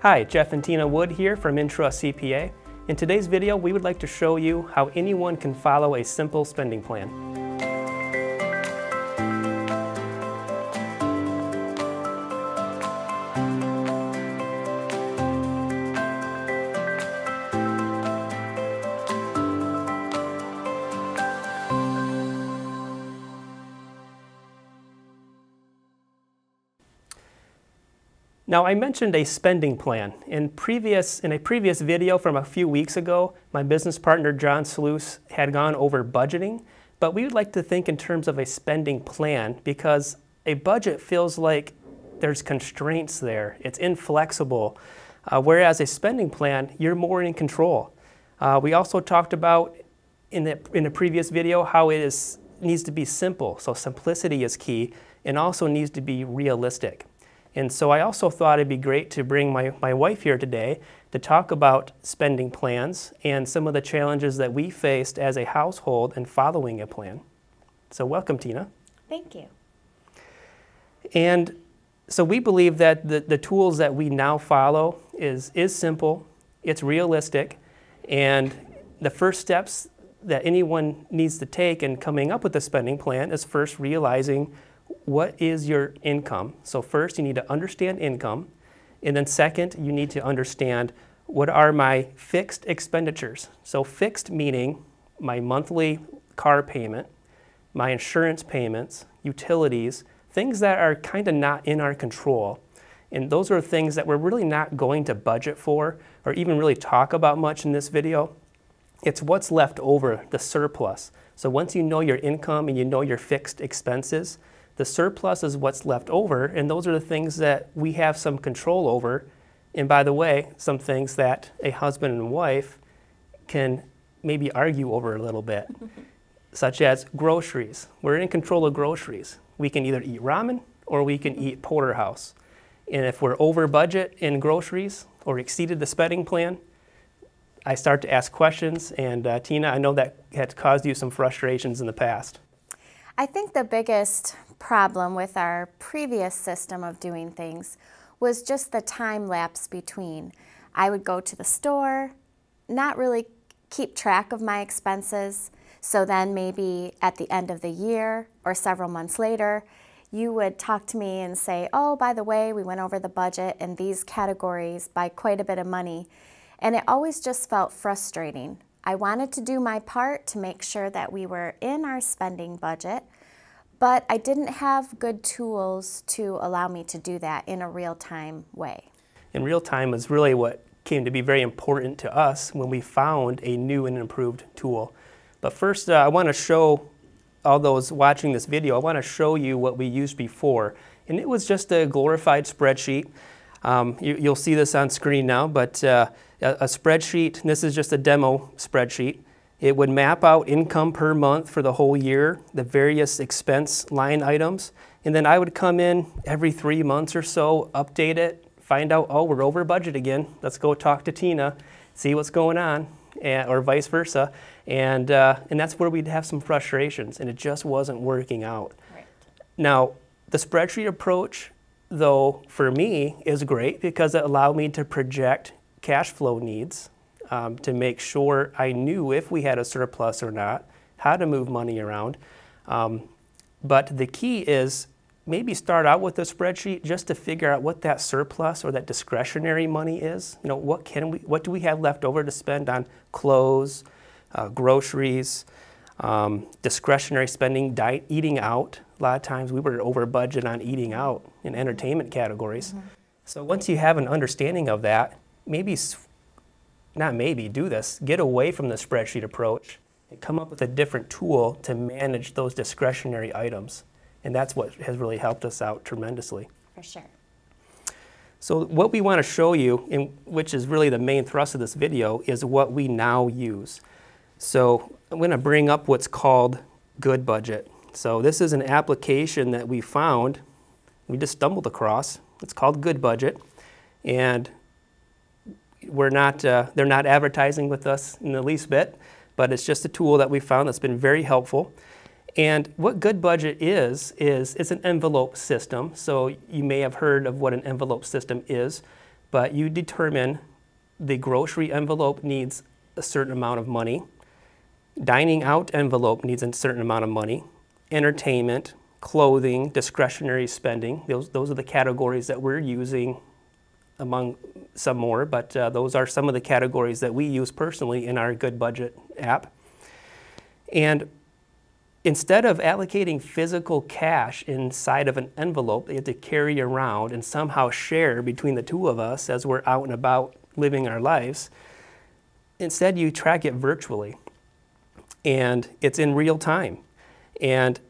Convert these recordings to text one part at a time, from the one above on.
Hi, Jeff and Tina Wood here from Intra CPA. In today's video, we would like to show you how anyone can follow a simple spending plan. Now I mentioned a spending plan. In, previous, in a previous video from a few weeks ago, my business partner John Sluice had gone over budgeting, but we would like to think in terms of a spending plan because a budget feels like there's constraints there. It's inflexible. Uh, whereas a spending plan, you're more in control. Uh, we also talked about in the, in a previous video how it is, needs to be simple. So simplicity is key and also needs to be realistic. And so I also thought it'd be great to bring my, my wife here today to talk about spending plans and some of the challenges that we faced as a household and following a plan. So welcome, Tina. Thank you. And so we believe that the, the tools that we now follow is, is simple, it's realistic, and the first steps that anyone needs to take in coming up with a spending plan is first realizing what is your income? So first, you need to understand income. And then second, you need to understand what are my fixed expenditures. So fixed meaning my monthly car payment, my insurance payments, utilities, things that are kind of not in our control. And those are things that we're really not going to budget for or even really talk about much in this video. It's what's left over, the surplus. So once you know your income and you know your fixed expenses, the surplus is what's left over, and those are the things that we have some control over. And by the way, some things that a husband and wife can maybe argue over a little bit, such as groceries. We're in control of groceries. We can either eat ramen or we can eat porterhouse. And if we're over budget in groceries or exceeded the spending plan, I start to ask questions. And uh, Tina, I know that had caused you some frustrations in the past. I think the biggest problem with our previous system of doing things was just the time lapse between. I would go to the store, not really keep track of my expenses, so then maybe at the end of the year or several months later, you would talk to me and say, oh, by the way, we went over the budget in these categories by quite a bit of money. And it always just felt frustrating. I wanted to do my part to make sure that we were in our spending budget, but I didn't have good tools to allow me to do that in a real time way. And real time is really what came to be very important to us when we found a new and improved tool. But first, uh, I want to show all those watching this video, I want to show you what we used before. And it was just a glorified spreadsheet. Um, you, will see this on screen now, but uh, a, a, spreadsheet, this is just a demo spreadsheet. It would map out income per month for the whole year, the various expense line items, and then I would come in every three months or so, update it, find out, oh, we're over budget again. Let's go talk to Tina, see what's going on, and, eh, or vice versa. And, uh, and that's where we'd have some frustrations, and it just wasn't working out. Right. Now, the spreadsheet approach, though, for me, is great because it allowed me to project cash flow needs um, to make sure I knew if we had a surplus or not, how to move money around. Um, but the key is maybe start out with a spreadsheet just to figure out what that surplus or that discretionary money is. You know, what can we, what do we have left over to spend on clothes, uh, groceries, um, discretionary spending, diet, eating out. A lot of times we were over budget on eating out in entertainment categories. Mm -hmm. So once you have an understanding of that, maybe not maybe, do this. Get away from the spreadsheet approach and come up with a different tool to manage those discretionary items. And that's what has really helped us out tremendously. For sure. So what we want to show you, and which is really the main thrust of this video, is what we now use. So I'm going to bring up what's called Good Budget. So this is an application that we found, we just stumbled across. It's called Good Budget. And we're not, uh, they're not advertising with us in the least bit, but it's just a tool that we found that's been very helpful. And what Good Budget is, is it's an envelope system. So you may have heard of what an envelope system is, but you determine the grocery envelope needs a certain amount of money. Dining out envelope needs a certain amount of money. Entertainment, clothing, discretionary spending, those, those are the categories that we're using among some more, but uh, those are some of the categories that we use personally in our Good Budget app. And instead of allocating physical cash inside of an envelope, you have to carry around and somehow share between the two of us as we're out and about living our lives. Instead, you track it virtually, and it's in real time. And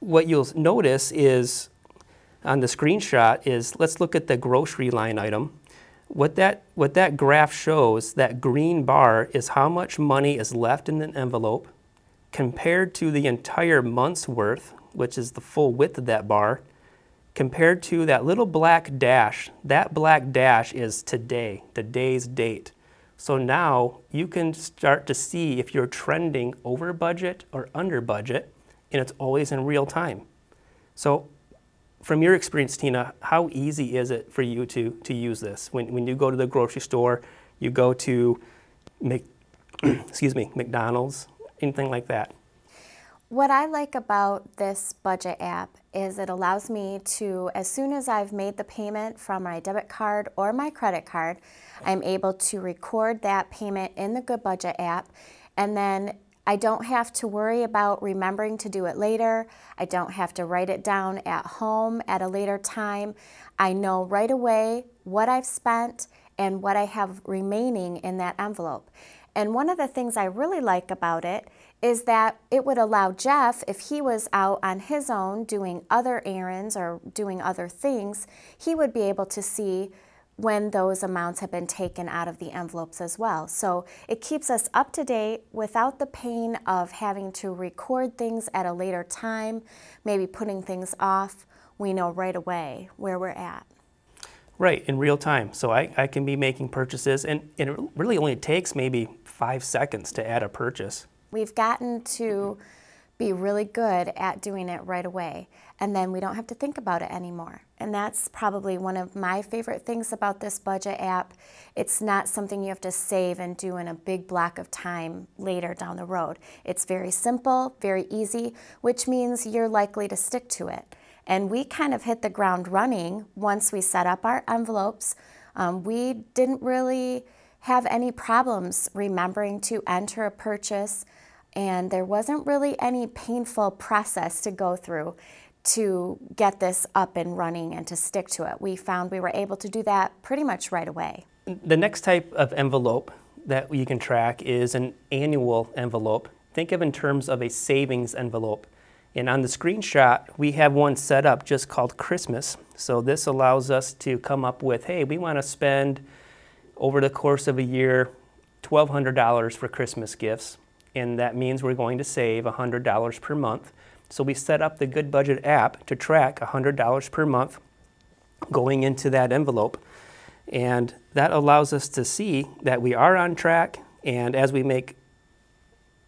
what you'll notice is on the screenshot is let's look at the grocery line item. What that, what that graph shows, that green bar, is how much money is left in an envelope compared to the entire month's worth, which is the full width of that bar, compared to that little black dash. That black dash is today, today's date. So now you can start to see if you're trending over budget or under budget, and it's always in real time. So from your experience, Tina, how easy is it for you to, to use this? When, when you go to the grocery store, you go to Mc, excuse me, McDonald's, anything like that? What I like about this budget app is it allows me to, as soon as I've made the payment from my debit card or my credit card, I'm able to record that payment in the Good Budget app. And then I don't have to worry about remembering to do it later. I don't have to write it down at home at a later time. I know right away what I've spent and what I have remaining in that envelope. And one of the things I really like about it is that it would allow Jeff, if he was out on his own doing other errands or doing other things, he would be able to see when those amounts have been taken out of the envelopes as well. So it keeps us up to date without the pain of having to record things at a later time, maybe putting things off. We know right away where we're at. Right, in real time. So I, I can be making purchases, and, and it really only takes maybe five seconds to add a purchase. We've gotten to be really good at doing it right away, and then we don't have to think about it anymore. And that's probably one of my favorite things about this budget app. It's not something you have to save and do in a big block of time later down the road. It's very simple, very easy, which means you're likely to stick to it. And we kind of hit the ground running once we set up our envelopes. Um, we didn't really have any problems remembering to enter a purchase and there wasn't really any painful process to go through to get this up and running and to stick to it. We found we were able to do that pretty much right away. The next type of envelope that you can track is an annual envelope. Think of in terms of a savings envelope. And on the screenshot, we have one set up just called Christmas. So this allows us to come up with, hey, we want to spend over the course of a year $1,200 for Christmas gifts. And that means we're going to save $100 per month. So we set up the Good Budget app to track $100 per month going into that envelope. And that allows us to see that we are on track. And as we make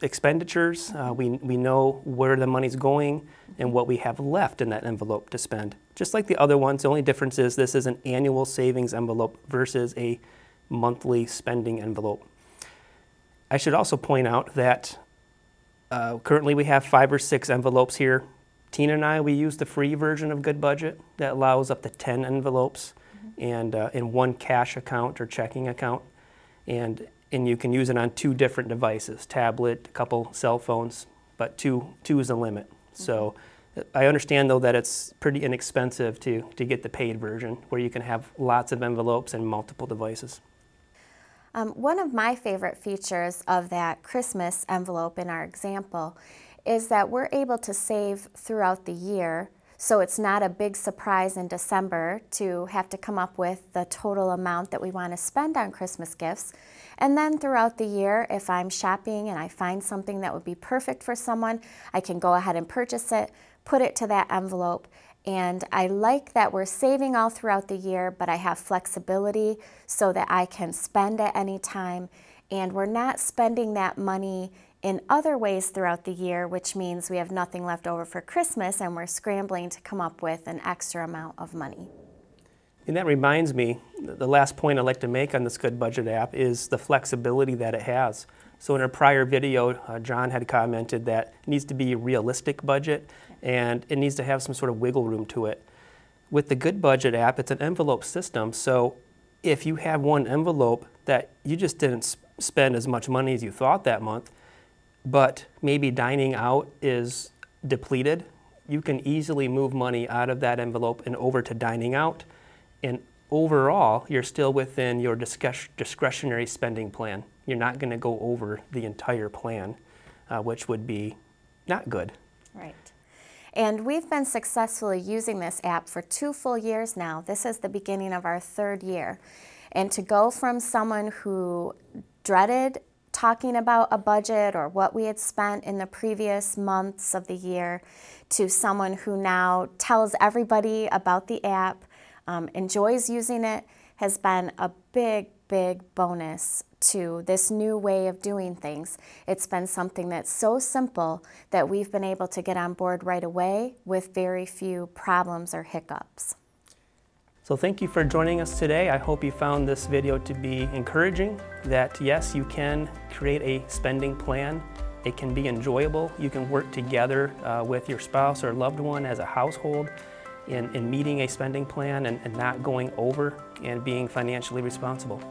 expenditures, uh, we, we know where the money's going and what we have left in that envelope to spend. Just like the other ones, the only difference is this is an annual savings envelope versus a monthly spending envelope. I should also point out that uh, currently we have five or six envelopes here. Tina and I, we use the free version of Good Budget that allows up to 10 envelopes and uh, in one cash account or checking account. And, and you can use it on two different devices, tablet, a couple cell phones, but two, two is the limit. Mm -hmm. So mm-hmm. I understand though that it's pretty inexpensive to, to get the paid version where you can have lots of envelopes and multiple devices. Um, one of my favorite features of that Christmas envelope in our example is that we're able to save throughout the year so it's not a big surprise in December to have to come up with the total amount that we want to spend on Christmas gifts. And then throughout the year, if I'm shopping and I find something that would be perfect for someone, I can go ahead and purchase it, put it to that envelope, and I like that we're saving all throughout the year, but I have flexibility so that I can spend at any time. And we're not spending that money in other ways throughout the year, which means we have nothing left over for Christmas and we're scrambling to come up with an extra amount of money. And that reminds me, the last point I'd like to make on this Good Budget app is the flexibility that it has. So in a prior video, uh, John had commented that it needs to be a realistic budget and it needs to have some sort of wiggle room to it. With the Good Budget app, it's an envelope system. So if you have one envelope that you just didn't sp spend as much money as you thought that month, but maybe dining out is depleted, you can easily move money out of that envelope and over to dining out and overall, you're still within your discretionary spending plan. You're not going to go over the entire plan, uh, which would be not good. Right. And we've been successfully using this app for two full years now. This is the beginning of our third year. And to go from someone who dreaded talking about a budget or what we had spent in the previous months of the year to someone who now tells everybody about the app um, enjoys using it has been a big, big bonus to this new way of doing things. It's been something that's so simple that we've been able to get on board right away with very few problems or hiccups. So thank you for joining us today. I hope you found this video to be encouraging that yes, you can create a spending plan. It can be enjoyable. You can work together uh, with your spouse or loved one as a household in, in meeting a spending plan and, and not going over and being financially responsible.